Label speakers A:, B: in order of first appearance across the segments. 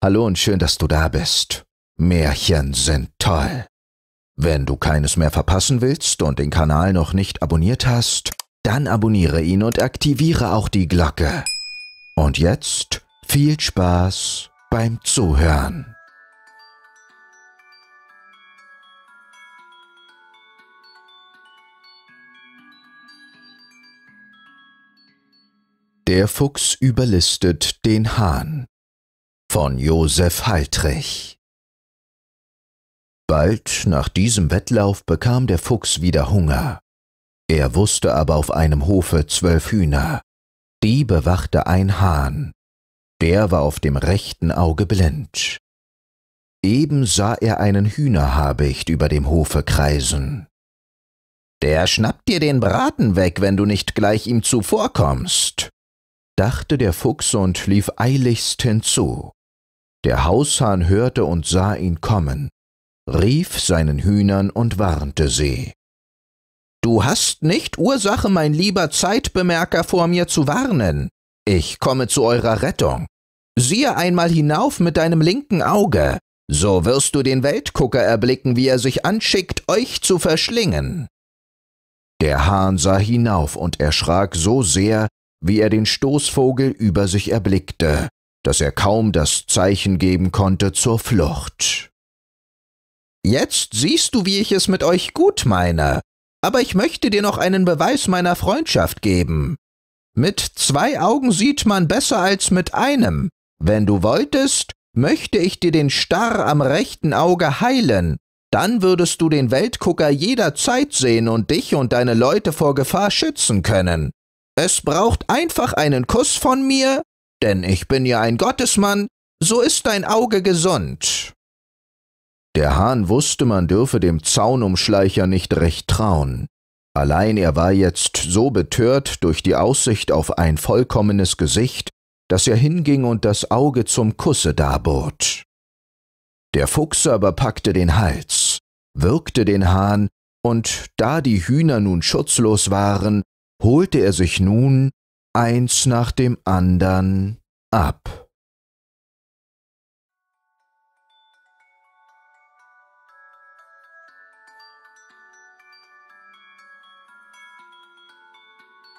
A: Hallo und schön, dass du da bist. Märchen sind toll. Wenn du keines mehr verpassen willst und den Kanal noch nicht abonniert hast, dann abonniere ihn und aktiviere auch die Glocke. Und jetzt viel Spaß beim Zuhören. Der Fuchs überlistet den Hahn von Josef Haltrich. Bald nach diesem Wettlauf bekam der Fuchs wieder Hunger. Er wusste aber auf einem Hofe zwölf Hühner. Die bewachte ein Hahn. Der war auf dem rechten Auge blind. Eben sah er einen Hühnerhabicht über dem Hofe kreisen. Der schnappt dir den Braten weg, wenn du nicht gleich ihm zuvorkommst, dachte der Fuchs und lief eiligst hinzu. Der Haushahn hörte und sah ihn kommen, rief seinen Hühnern und warnte sie. Du hast nicht Ursache, mein lieber Zeitbemerker, vor mir zu warnen. Ich komme zu eurer Rettung. Siehe einmal hinauf mit deinem linken Auge, so wirst du den Weltgucker erblicken, wie er sich anschickt, euch zu verschlingen. Der Hahn sah hinauf und erschrak so sehr, wie er den Stoßvogel über sich erblickte, dass er kaum das Zeichen geben konnte zur Flucht. Jetzt siehst du, wie ich es mit euch gut meine, aber ich möchte dir noch einen Beweis meiner Freundschaft geben. Mit zwei Augen sieht man besser als mit einem. Wenn du wolltest, möchte ich dir den Starr am rechten Auge heilen, dann würdest du den Weltgucker jederzeit sehen und dich und deine Leute vor Gefahr schützen können. Es braucht einfach einen Kuss von mir denn ich bin ja ein Gottesmann, so ist dein Auge gesund. Der Hahn wusste, man dürfe dem Zaunumschleicher nicht recht trauen. Allein er war jetzt so betört durch die Aussicht auf ein vollkommenes Gesicht, dass er hinging und das Auge zum Kusse darbot. Der Fuchs aber packte den Hals, würgte den Hahn, und da die Hühner nun schutzlos waren, holte er sich nun eins nach dem anderen ab.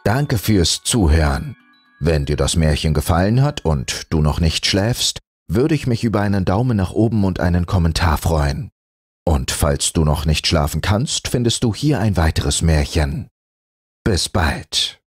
A: Danke fürs Zuhören. Wenn dir das Märchen gefallen hat und du noch nicht schläfst, würde ich mich über einen Daumen nach oben und einen Kommentar freuen. Und falls du noch nicht schlafen kannst, findest du hier ein weiteres Märchen. Bis bald.